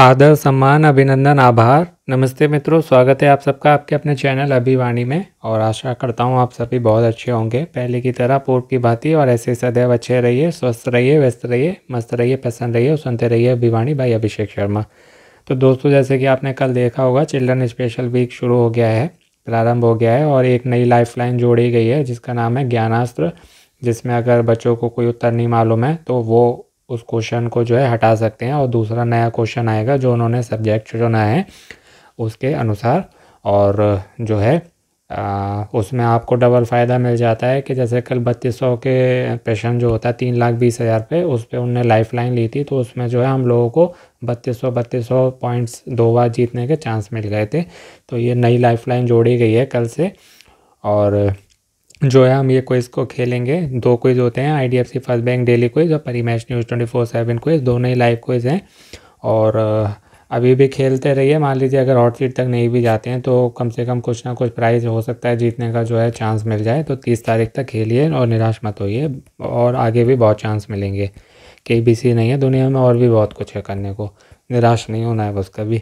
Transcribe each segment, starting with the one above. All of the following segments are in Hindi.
आदर सम्मान अभिनंदन आभार नमस्ते मित्रों स्वागत है आप सबका आपके अपने चैनल अभिवाणी में और आशा करता हूँ आप सभी बहुत अच्छे होंगे पहले की तरह पूर्व की भांति और ऐसे सदैव अच्छे रहिए स्वस्थ रहिए व्यस्त रहिए मस्त रहिए प्रसन्न रहिए और सुनते रहिए अभिवाणी भाई अभिषेक शर्मा तो दोस्तों जैसे कि आपने कल देखा होगा चिल्ड्रन स्पेशल वीक शुरू हो गया है प्रारंभ हो गया है और एक नई लाइफ जोड़ी गई है जिसका नाम है ज्ञानास्त्र जिसमें अगर बच्चों को कोई उत्तर नहीं मालूम है तो वो उस क्वेश्चन को जो है हटा सकते हैं और दूसरा नया क्वेश्चन आएगा जो उन्होंने सब्जेक्ट चुना है उसके अनुसार और जो है आ, उसमें आपको डबल फ़ायदा मिल जाता है कि जैसे कल बत्तीस सौ के पेशेंट जो होता है तीन लाख बीस हज़ार पे उस पर उनने लाइफ लाइन ली थी तो उसमें जो है हम लोगों को बत्तीस सौ बत्तीस सौ पॉइंट्स दो बार जीतने के चांस मिल गए थे तो ये नई लाइफ लाइन जोड़ी गई है कल से और जो है हम ये क्विज़ को खेलेंगे दो क्विज़ होते हैं IDFC first bank daily quiz और Parimatch news twenty four seven quiz दोनों ही लाइव क्विज़ हैं और अभी भी खेलते रहिए मान लीजिए अगर हॉट सीट तक नहीं भी जाते हैं तो कम से कम कुछ ना कुछ प्राइज़ हो सकता है जीतने का जो है चांस मिल जाए तो तीस तारीख तक खेलिए और निराश मत होइए और आगे भी बहुत चांस मिलेंगे के बी सी नहीं है दुनिया में और भी बहुत कुछ है करने को निराश नहीं होना है बस कभी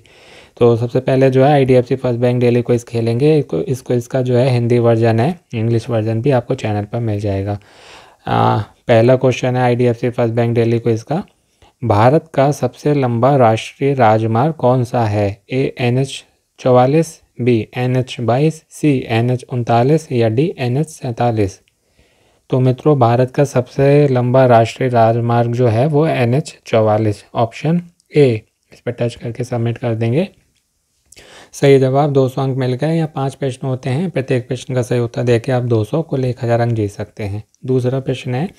तो सबसे पहले जो है I D F C first bank daily quiz खेलेंगे इसको क्विज़ इसका जो है हिंदी वर्जन है इंग्लिश वर्जन भी आपको चैनल पर मिल जाएगा आ, पहला क्वेश्चन है I D F C first bank daily quiz का भारत का सबसे लंबा राष्ट्रीय राजमार्ग कौन सा है ए एन एच चौवालीस बी एन एच बाईस सी एन एच उनतालीस या डी एन एच सैंतालीस तो मित्रों भारत का सबसे लंबा राष्ट्रीय राजमार्ग जो है वो एन एच चौवालीस ऑप्शन ए इस पर टच करके सबमिट कर देंगे सही जवाब दो सौ अंक मिल गए या पांच प्रश्न होते हैं प्रत्येक प्रश्न का सही उत्तर देके आप दो सौ कुल एक हज़ार अंक जीत सकते हैं दूसरा प्रश्न है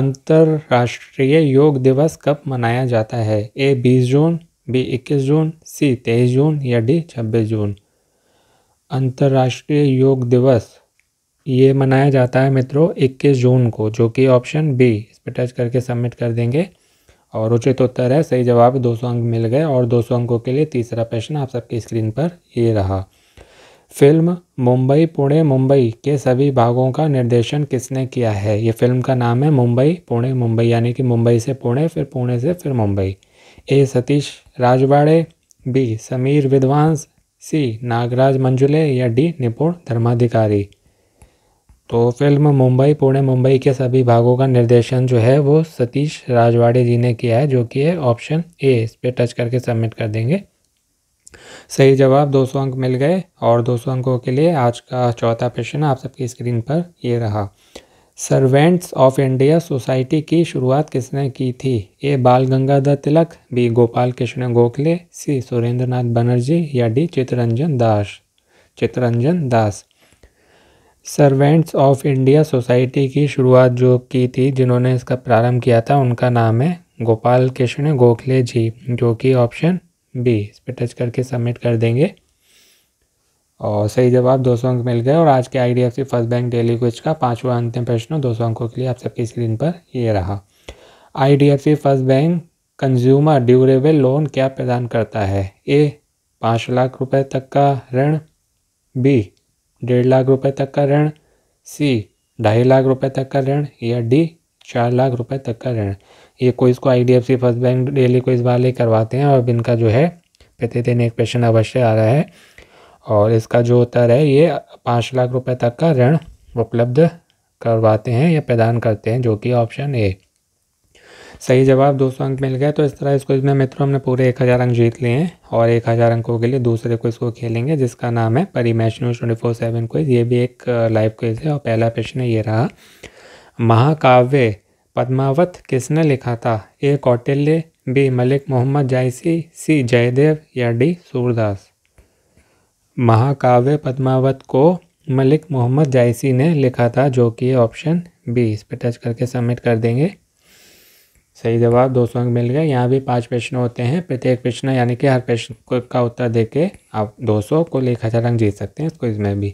अंतर्राष्ट्रीय योग दिवस कब मनाया जाता है ए बीस जून बी इक्कीस जून सी तेईस जून या डी छब्बीस जून अंतर्राष्ट्रीय योग दिवस ये मनाया जाता है मित्रों 21 जून को जो कि ऑप्शन बी इस पर टच करके सबमिट कर देंगे और उचित तो उत्तर है सही जवाब दो सौ अंक मिल गए और दो सौ अंकों के लिए तीसरा प्रश्न आप सबकी स्क्रीन पर ये रहा फिल्म मुंबई पुणे मुंबई के सभी भागों का निर्देशन किसने किया है ये फिल्म का नाम है मुंबई पुणे मुंबई यानी कि मुंबई से पुणे फिर पुणे से फिर Mumbai A Satish Rajwade B Sameer Vidwans C Nagraj Manjule या डी निपुण धर्माधिकारी तो फिल्म मुंबई पुणे मुंबई के सभी भागों का निर्देशन जो है वो सतीश राजवाड़े जी ने किया है जो कि है ऑप्शन ए इस पर टच करके सबमिट कर देंगे सही जवाब 200 अंक मिल गए और 200 अंकों के लिए आज का चौथा प्रश्न आप सबकी स्क्रीन पर ये रहा सर्वेंट्स ऑफ इंडिया सोसाइटी की शुरुआत किसने की थी A Bal Gangadhar Tilak B Gopal Krishna Gokhale C Surendranath Banerjee या D Chittaranjan Das Chittaranjan Das servants of India society की शुरुआत जो की थी जिन्होंने इसका प्रारंभ किया था उनका नाम है गोपाल कृष्ण गोखले जी जो कि ऑप्शन बी इस पर टच करके सबमिट कर देंगे और सही जवाब दो सौ अंक मिल गए और आज के I D F C first bank daily quiz का पांचवा अंतिम प्रश्न दो सौ अंकों के लिए आप सबकी स्क्रीन पर ये रहा I D F C first bank consumer durable loan क्या प्रदान करता है ए पाँच लाख रुपए तक का ऋण बी डेढ़ लाख रुपए तक का ऋण सी ढाई लाख रुपए तक का ऋण या डी चार लाख रुपए तक का ऋण ये कोई इसको I D F C first bank daily को इस बार ही करवाते हैं और इनका जो है प्रतिदिन एक प्रश्न अवश्य आ रहा है और इसका जो उत्तर है ये पाँच लाख रुपए तक का ऋण उपलब्ध करवाते हैं या प्रदान करते हैं जो कि ऑप्शन ए सही जवाब दो सौ अंक मिल गए तो इस तरह इसको इसमें मित्रों हमने पूरे एक हज़ार अंक जीत लिए हैं और एक हज़ार अंकों के लिए दूसरे को इसको खेलेंगे जिसका नाम है match news twenty four seven quiz ये भी एक लाइव क्विज है और पहला प्रश्न ये रहा महाकाव्य पद्मावत किसने लिखा था A Kautilya B Malik Mohammad Jayasi C Jaydev या डी सूरदास महाकाव्य पद्मावत को मलिक मोहम्मद जायसी ने लिखा था जो कि ऑप्शन बी इस पर टच करके सबमिट कर देंगे सही जवाब दो सौ अंक मिल गए यहाँ भी पांच प्रश्न होते हैं प्रत्येक प्रश्न यानी कि हर प्रश्न का उत्तर देके आप दो सौ को एक हज़ार अंक जीत सकते हैं इसको इसमें भी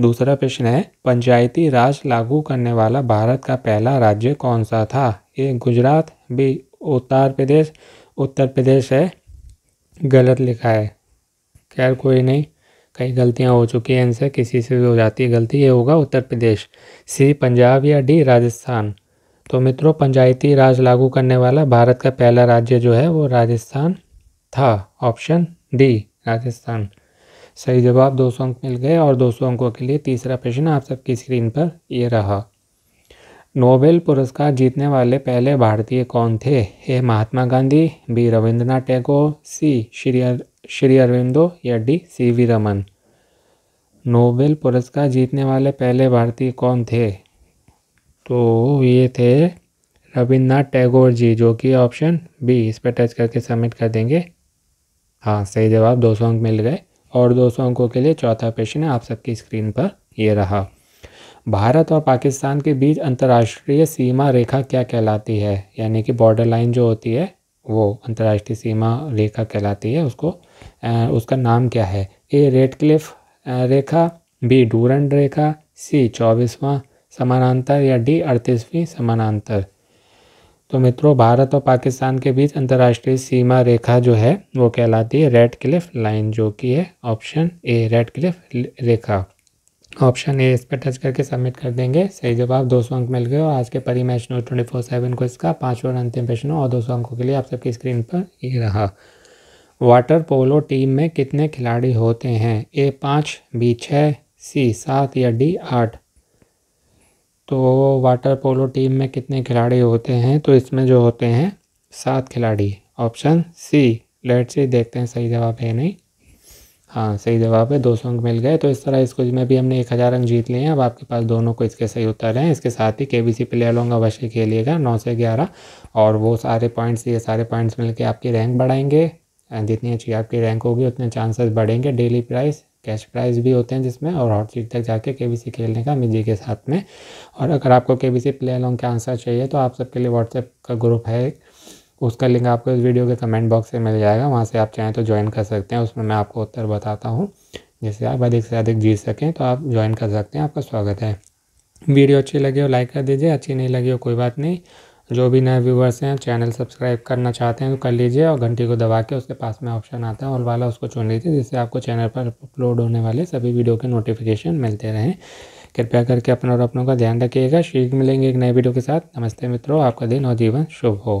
दूसरा प्रश्न है पंचायती राज लागू करने वाला भारत का पहला राज्य कौन सा था ये गुजरात भी उत्तर प्रदेश उत्तर प्रदेश है गलत लिखा है खैर कोई नहीं कई गलतियाँ हो चुकी हैं इनसे किसी से भी हो जाती है गलती ये होगा उत्तर प्रदेश सी पंजाब या डी राजस्थान तो मित्रों पंचायती राज लागू करने वाला भारत का पहला राज्य जो है वो राजस्थान था ऑप्शन डी राजस्थान सही जवाब दो सौ अंक मिल गए और दो सौ अंकों के लिए तीसरा प्रश्न आप सबकी स्क्रीन पर ये रहा नोबेल पुरस्कार जीतने वाले पहले भारतीय कौन थे A Mahatma Gandhi B Rabindranath Tagore C Shri Shri Aurobindo या D C V Raman Nobel पुरस्कार जीतने वाले पहले भारतीय कौन थे तो ये थे रविन्द्रनाथ टैगोर जी जो कि ऑप्शन बी इस पर टच करके सबमिट कर देंगे हाँ सही जवाब दो सौ अंक मिल गए और दो सौ अंकों के लिए चौथा प्रश्न आप सबकी स्क्रीन पर ये रहा भारत और पाकिस्तान के बीच अंतर्राष्ट्रीय सीमा रेखा क्या कहलाती है यानी कि बॉर्डर लाइन जो होती है वो अंतर्राष्ट्रीय सीमा रेखा कहलाती है उसको आ, उसका नाम क्या है ए रेड क्लिफ रेखा बी डूरन रेखा सी चौबीसवा समानांतर या डी अड़तीसवीं समानांतर तो मित्रों भारत और पाकिस्तान के बीच अंतर्राष्ट्रीय सीमा रेखा जो है वो कहलाती है रेड क्लिफ लाइन जो कि है ऑप्शन ए रेड क्लिफ रेखा ऑप्शन ए इस पर टच करके सबमिट कर देंगे सही जवाब दो सौ अंक मिल गए और आज के Parimatch news twenty four seven को इसका पाँचवा और अंतिम प्रश्न और दो सौ अंकों के लिए आप सबकी स्क्रीन पर ये रहा वाटर पोलो टीम में कितने खिलाड़ी होते हैं ए पाँच बी छः सी सात या डी आठ तो वाटर पोलो टीम में कितने खिलाड़ी होते हैं तो इसमें जो होते हैं सात खिलाड़ी ऑप्शन सी लेट से देखते हैं सही जवाब है नहीं हाँ सही जवाब है दो सौ अंक मिल गए तो इस तरह इस क्विज में भी हमने एक हज़ार अंक जीत लिए हैं अब आपके पास दोनों को इसके सही उत्तर हैं इसके साथ ही के बी सी प्लेयर अलोंग अवश्य खेलिएगा नौ से ग्यारह और वो सारे पॉइंट्स ये सारे पॉइंट्स मिलकर आपकी रैंक बढ़ाएंगे जितनी अच्छी आपकी रैंक होगी उतने चांसेस बढ़ेंगे डेली प्राइस कैश प्राइज भी होते हैं जिसमें और हॉट सीट तक जाके के खेलने का मिजी के साथ में और अगर आपको के बी प्ले अलॉन्ग के आंसर चाहिए तो आप सबके लिए व्हाट्सएप का ग्रुप है उसका लिंक आपको इस वीडियो के कमेंट बॉक्स से मिल जाएगा वहाँ से आप चाहें तो ज्वाइन कर सकते हैं उसमें मैं आपको उत्तर बताता हूँ जिससे आप अधिक से अधिक जीत सकें तो आप ज्वाइन कर सकते हैं आपका स्वागत है वीडियो अच्छी लगी हो लाइक कर दीजिए अच्छी नहीं लगी हो कोई बात नहीं जो भी नए व्यूवर्स हैं चैनल सब्सक्राइब करना चाहते हैं तो कर लीजिए और घंटी को दबा के उसके पास में ऑप्शन आता है और वाला उसको चुन लीजिए जिससे आपको चैनल पर अपलोड होने वाले सभी वीडियो के नोटिफिकेशन मिलते रहें कृपया करके अपना और अपनों का ध्यान रखिएगा शीघ्र मिलेंगे एक नए वीडियो के साथ नमस्ते मित्रों आपका दिन और जीवन शुभ हो